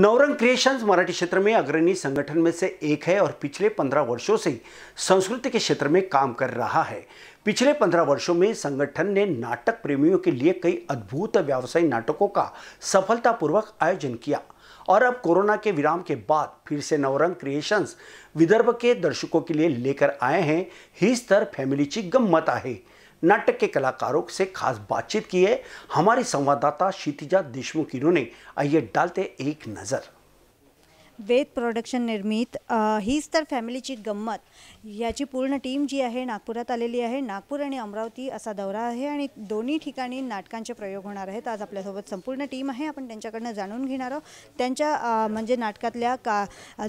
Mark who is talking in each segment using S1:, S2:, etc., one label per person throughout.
S1: Navrang creations Marathi क्षेत्र में अग्रणी संगठन में से एक है और पिछले पंद्रह वर्षों से संस्कृति के क्षेत्र में काम कर रहा है पिछले पंद्रह वर्षों में संगठन ने नाटक प्रेमियों के लिए कई अद्भुत व्यावसायिक नाटकों का सफलतापूर्वक आयोजन किया और अब कोरोना के विराम के बाद फिर से नवरंग क्रिएशंस विदर्भ के दर्शकों के लिए लेकर आए हैं ही स्तर फैमिली की गम्मत है नाटक के कलाकारों से खास बातचीत की है हमारी संवाददाता क्षितिजा देशमुख इन्होंने आइए डालते एक नज़र
S2: वेद प्रोडक्शन निर्मित हीच तर फॅमिलीची गंमत याची पूर्ण टीम जी आहे नागपुरात आलेली आहे नागपूर आणि अमरावती असा दौरा आहे आणि दोन्ही ठिकाणी नाटकांचे प्रयोग होणार आहेत आज आपल्यासोबत संपूर्ण टीम आहे आपण त्यांच्याकडनं जाणून घेणार आहोत त्यांच्या म्हणजे नाटकातल्या का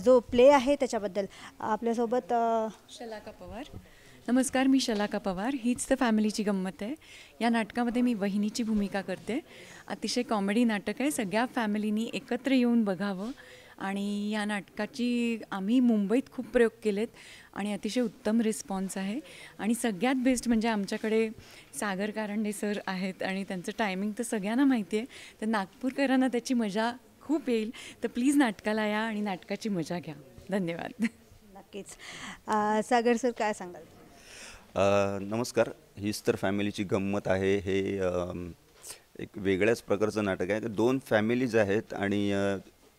S2: जो प्ले आहे त्याच्याबद्दल आपल्यासोबत शलाका पवार नमस्कार मी शलाका पवार हीच तर फॅमिलीची गंमत आहे या नाटकामध्ये मी वहिनीची भूमिका करते अतिशय कॉमेडी नाटक आहे सगळ्या फॅमिलीनी एकत्र येऊन बघावं आणि या नाटकाची आम्ही मुंबईत खूप प्रयोग केलेत आणि अतिशय उत्तम रिस्पॉन्स आहे आणि सगळ्यात बेस्ट म्हणजे आमच्याकडे सागर कारंडे सर आहेत आणि त्यांचं टायमिंग तर सगळ्यांना माहिती आहे तर नागपूरकरांना त्याची मजा खूप येईल तर प्लीज नाटकाला या आणि नाटकाची मजा घ्या धन्यवाद नक्कीच सागर सर काय सांगाल
S1: नमस्कार हीच तर फॅमिलीची गंमत आहे हे एक वेगळ्याच प्रकारचं नाटक आहे दोन फॅमिलीज आहेत आणि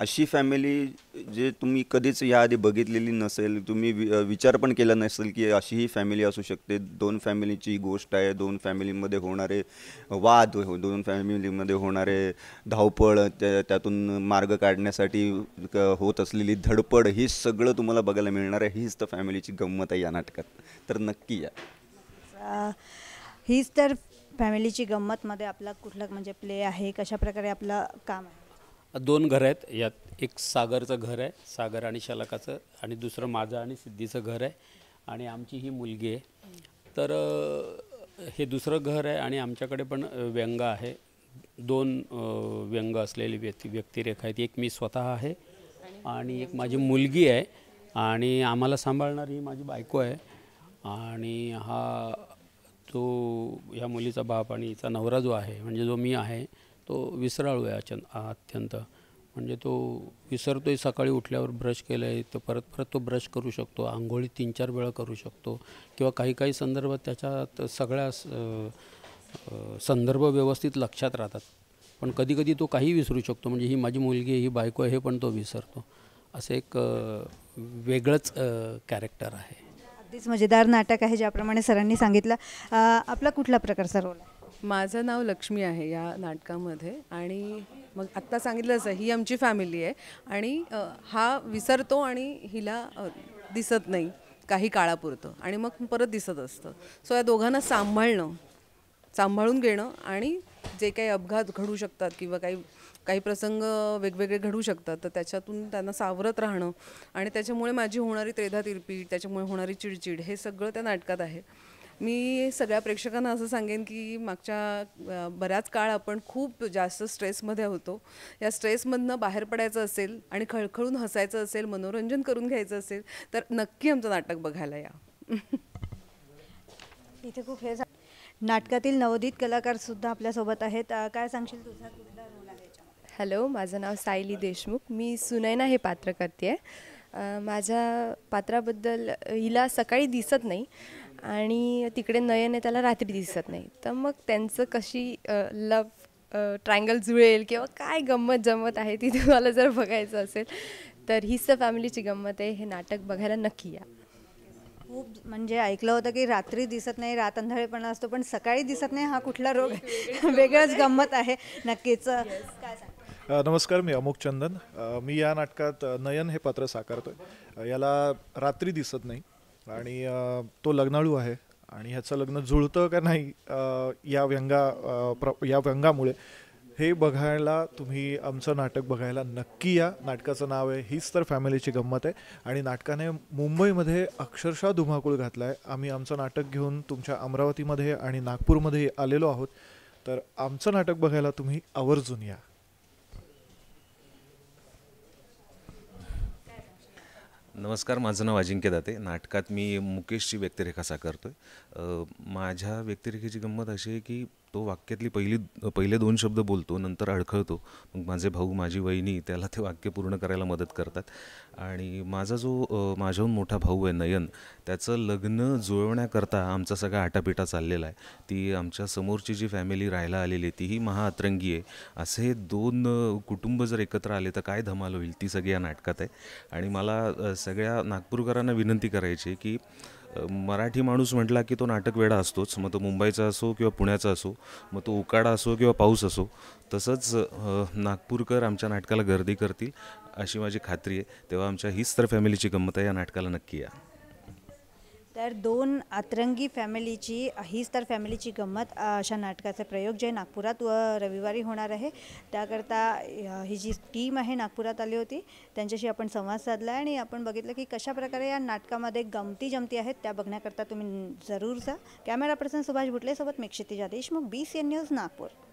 S1: अशी फॅमिली जे तुम्ही कधीच याआधी बघितलेली नसेल तुम्ही वि विचार पण केला नसेल की अशी ही फॅमिली असू शकते दोन फॅमिलीची गोष्ट आहे दोन फॅमिलीमध्ये होणारे वाद हो दोन फॅमिलीमध्ये होणारे धावपळ त्यातून मार्ग काढण्यासाठी होत असलेली धडपड ही सगळं तुम्हाला बघायला मिळणार आहे हीच तर फॅमिलीची गंमत आहे या नाटकात तर नक्की
S2: या हीच तर फॅमिलीची गंमतमध्ये आपला कुठला म्हणजे प्ले आहे कशाप्रकारे आपलं काम आहे
S1: दोन घरं आहेत यात एक सागरचं घर आहे सागर आणि शलकाचं आणि दुसरं माझं आणि सिद्धीचं घर आहे आणि आमची ही मुलगी आहे तर हे दुसरं घर आहे आणि आमच्याकडे पण व्यंग आहे दोन व्यंग असलेली व्यक्ती व्यक्तिरेखा आहेत एक मी स्वतः आहे आणि एक माझी मुलगी आहे आणि आम्हाला सांभाळणारी ही माझी बायको आहे आणि हा तो ह्या मुलीचा बाप आणि हिचा नवरा जो आहे म्हणजे जो मी आहे तो विसराळू आहे अचन अत्यंत म्हणजे तो विसरतोय सकाळी उठल्यावर ब्रश केलं आहे तर परत परत तो ब्रश करू शकतो आंघोळी तीन चार वेळा करू शकतो किंवा काही काही संदर्भ त्याच्यात सगळ्या संदर्भ व्यवस्थित लक्षात राहतात पण कधीकधी तो काही विसरू शकतो म्हणजे ही माझी मुलगी ही बायको आहे हे पण तो विसरतो असं एक वेगळंच कॅरेक्टर आहे
S2: अगदीच मजेदार नाटक आहे ज्याप्रमाणे सरांनी सांगितलं आपला कुठला प्रकारचा रोल आहे
S3: माझं नाव लक्ष्मी आहे या नाटकामध्ये आणि मग आत्ता सांगितलंच आहे ही आमची फॅमिली आहे आणि हा विसरतो आणि हिला दिसत नाही काही काळापुरतं आणि मग परत दिसत असतं सो या दोघांना सांभाळणं सांभाळून घेणं आणि जे काही अपघात घडू शकतात किंवा काही काही प्रसंग वेगवेगळे घडू शकतात तर त्याच्यातून त्यांना सावरत राहणं आणि त्याच्यामुळे माझी होणारी त्रेधा तिरपीट त्याच्यामुळे होणारी चिडचिड हे सगळं त्या नाटकात आहे मी सगळ्या प्रेक्षकांना असं सांगेन की मागच्या बऱ्याच काळ आपण खूप जास्त स्ट्रेसमध्ये होतो या स्ट्रेसमधनं बाहेर पडायचं असेल आणि खळखळून हसायचं असेल मनोरंजन करून घ्यायचं असेल तर नक्की आमचं नाटक बघायला या
S2: इथे खूप हे नाटकातील नवोदित कलाकारसुद्धा आपल्यासोबत आहेत काय सांगशील तुझा कुठला रोल आहे हॅलो माझं नाव सायली देशमुख मी सुनैना हे पात्र करते आहे माझ्या पात्राबद्दल हिला सकाळी दिसत नाही आणि तिकडे नयन आहे त्याला रात्री दिसत नाही तर मग त्यांचं कशी लव ट्रायंगल जुळेल किंवा काय गंमत जमत आहे ती तुम्हाला जर बघायचं असेल तर ही हीच फॅमिलीची गंमत आहे हे नाटक बघायला नक्की या खूप म्हणजे ऐकलं होतं की रात्री दिसत नाही रात अंधळेपणा असतो पण सकाळी दिसत नाही हा कुठला रोग वेगळंच गंमत आहे नक्कीच काय
S1: नमस्कार मी अमुक चंदन मी या नाटकात नयन हे पात्र साकारतोय याला रात्री दिसत नाही आणि तो लग्नाळू आहे आणि ह्याचं लग्न जुळतं का नाही या व्यंगा प्र या व्यंगामुळे हे बघायला तुम्ही आमचं नाटक बघायला नक्की या नाटकाचं नाव आहे हीच तर फॅमिलीची गंमत आहे आणि नाटकाने मुंबईमध्ये अक्षरशः धुमाकूळ घातला आहे आम्ही आमचं नाटक घेऊन तुमच्या अमरावतीमध्ये आणि नागपूरमध्ये आलेलो आहोत तर आमचं नाटक बघायला तुम्ही आवर्जून या
S3: नमस्कार माझं नाव अजिंक्य दाते नाटकात मी मुकेशची व्यक्तिरेखा साकारतो आहे माझ्या व्यक्तिरेखेची गंमत अशी आहे की तो वाक्यातली पहिली पहिले दोन शब्द बोलतो नंतर अडखळतो मग माझे भाऊ माझी वहिनी त्याला ते वाक्य पूर्ण करायला मदत करतात आणि माझा जो माझ्याहून मोठा भाऊ आहे नयन त्याचं लग्न जुळवण्याकरता आमचा सगळा आटापिटा चाललेला आहे ती आमच्या समोरची जी फॅमिली राहायला आलेली तीही महाअतरंगी आहे असे दोन कुटुंब जर एकत्र आले तर काय धमाल होईल ती सगळी या नाटकात आहे आणि मला सगळ्या नागपूरकरांना विनंती करायची की मराठी माणूस म्हटला की तो नाटक वेडा असतोच मग तो मुंबईचा असो किंवा पुण्याचा असो मग तो उकाडा असो किंवा पाऊस असो तसंच नागपूरकर आमच्या नाटकाला गर्दी करतील अशी माझी खात्री आहे तेव्हा आमच्या हीच तर फॅमिलीची गंमत आहे या नाटकाला नक्की या
S2: तर दोन अतरंगी फॅमिलीची हीच तर फॅमिलीची गंमत अशा नाटकाचा प्रयोग जे नागपुरात व रविवारी होणार आहे त्याकरता ही जी टीम आहे नागपुरात आली होती त्यांच्याशी आपण संवाद साधला आहे आणि आपण बघितलं की कशाप्रकारे या नाटकामध्ये गमती जमती आहेत त्या बघण्याकरता तुम्ही जरूर जा कॅमेरा पर्सन सुभाष भुटलेसोबत मी Kshitija Deshmukh B C N news Nagpur